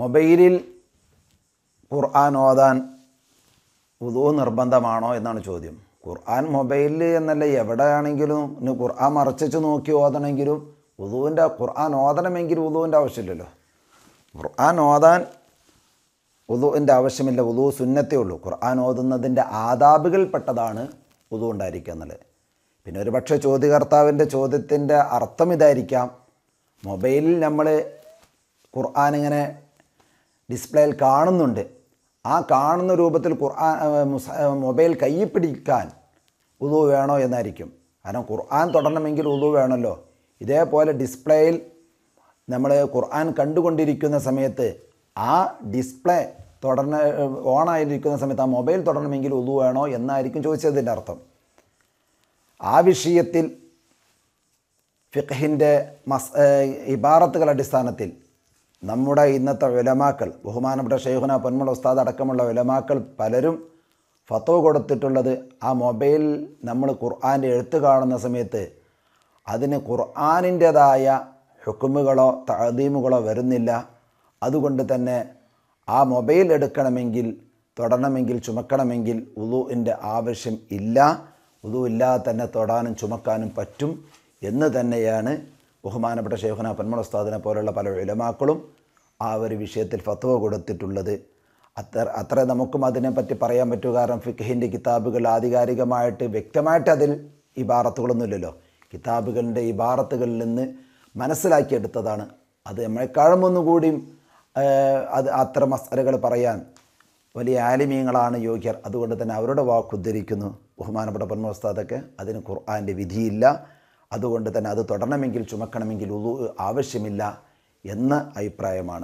മൊബൈലിൽ ഖുർആൻ ഓതാൻ ഉദു നിർബന്ധമാണോ എന്നാണ് ചോദ്യം ഖുർആൻ മൊബൈലിൽ എന്നല്ല എവിടെയാണെങ്കിലും ഖുർആൻ മറച്ചു നോക്കി ഓതണമെങ്കിലും ഉദുവിൻ്റെ ഖുർആൻ ഓതണമെങ്കിൽ ഉദുവിൻ്റെ ആവശ്യമില്ലല്ലോ ഖുർആൻ ഓതാൻ ഉദുവിൻ്റെ ആവശ്യമില്ല ഉദു സുന്നത്തേ ഉള്ളൂ ഖുർആൻ ഓതുന്നതിൻ്റെ ആദാബുകൾപ്പെട്ടതാണ് ഉദു ഉണ്ടായിരിക്കുക എന്നുള്ളത് പിന്നെ ഒരു പക്ഷേ ചോദ്യകർത്താവിൻ്റെ ചോദ്യത്തിൻ്റെ അർത്ഥം ഇതായിരിക്കാം മൊബൈലിൽ നമ്മൾ ഖുർആൻ ഇങ്ങനെ ഡിസ്പ്ലേയിൽ കാണുന്നുണ്ട് ആ കാണുന്ന രൂപത്തിൽ ഖുർആൻ മൊബൈൽ കൈ പിടിക്കാൻ ഉതു വേണോ എന്നായിരിക്കും കാരണം ഖുർആൻ തുടരണമെങ്കിൽ ഉതു വേണമല്ലോ ഇതേപോലെ ഡിസ്പ്ലേയിൽ നമ്മൾ ഖുർആൻ കണ്ടുകൊണ്ടിരിക്കുന്ന സമയത്ത് ആ ഡിസ്പ്ലേ തുടർന്ന് ഓണായിരിക്കുന്ന സമയത്ത് ആ മൊബൈൽ തുടരണമെങ്കിൽ ഉതു വേണോ എന്നായിരിക്കും ചോദിച്ചതിൻ്റെ അർത്ഥം ആ വിഷയത്തിൽ ഫിഖിൻ്റെ മസ് ഇബാറത്തുകൾ അടിസ്ഥാനത്തിൽ നമ്മുടെ ഇന്നത്തെ വിലമാക്കൾ ബഹുമാനപ്പെട്ട ഷെയ്ഖുന പൊന്മുള ഉസ്താദ് അടക്കമുള്ള വിലമാക്കൾ പലരും ഫത്തോ കൊടുത്തിട്ടുള്ളത് ആ മൊബൈൽ നമ്മൾ ഖുർആൻ്റെ എഴുത്ത് കാണുന്ന സമയത്ത് അതിന് ഖുർആാനിൻ്റേതായ ഹുക്കുമുകളോ തഴതീമുകളോ വരുന്നില്ല അതുകൊണ്ട് തന്നെ ആ മൊബൈൽ എടുക്കണമെങ്കിൽ തൊടണമെങ്കിൽ ചുമക്കണമെങ്കിൽ ഉദുവിൻ്റെ ആവശ്യം ഇല്ല ഉദുവില്ലാതെ തന്നെ തൊടാനും ചുമക്കാനും പറ്റും എന്ന് തന്നെയാണ് ബഹുമാനപ്പെട്ട ഷെയ്ഖുന പന്മൾ ഉസ്താദിനെ പോലുള്ള പല ഉലമാക്കളും ആ ഒരു വിഷയത്തിൽ ഫത്വ കൊടുത്തിട്ടുള്ളത് അത്ര അത്ര നമുക്കും അതിനെപ്പറ്റി പറയാൻ പറ്റൂ കാരണം ഫിഖിൻ്റെ കിതാബുകൾ ആധികാരികമായിട്ട് വ്യക്തമായിട്ട് അതിൽ ഇബാറത്തുകളൊന്നുമില്ലല്ലോ കിതാബുകളുടെ ഇബാറത്തുകളിൽ നിന്ന് മനസ്സിലാക്കിയെടുത്തതാണ് അത് നമ്മളെക്കാളും ഒന്നുകൂടിയും അത് അത്ര മസാലകൾ പറയാൻ വലിയ ആലിമീങ്ങളാണ് യോഗ്യർ അതുകൊണ്ട് തന്നെ അവരുടെ വാക്കുദ്ധരിക്കുന്നു ബഹുമാനപ്പെട്ട പന്മസ്താദൊക്കെ അതിന് ഖുർആാൻ്റെ വിധിയില്ല അതുകൊണ്ട് തന്നെ അത് തുടരണമെങ്കിൽ ചുമക്കണമെങ്കിൽ ഉദു ആവശ്യമില്ല എന്ന അഭിപ്രായമാണ്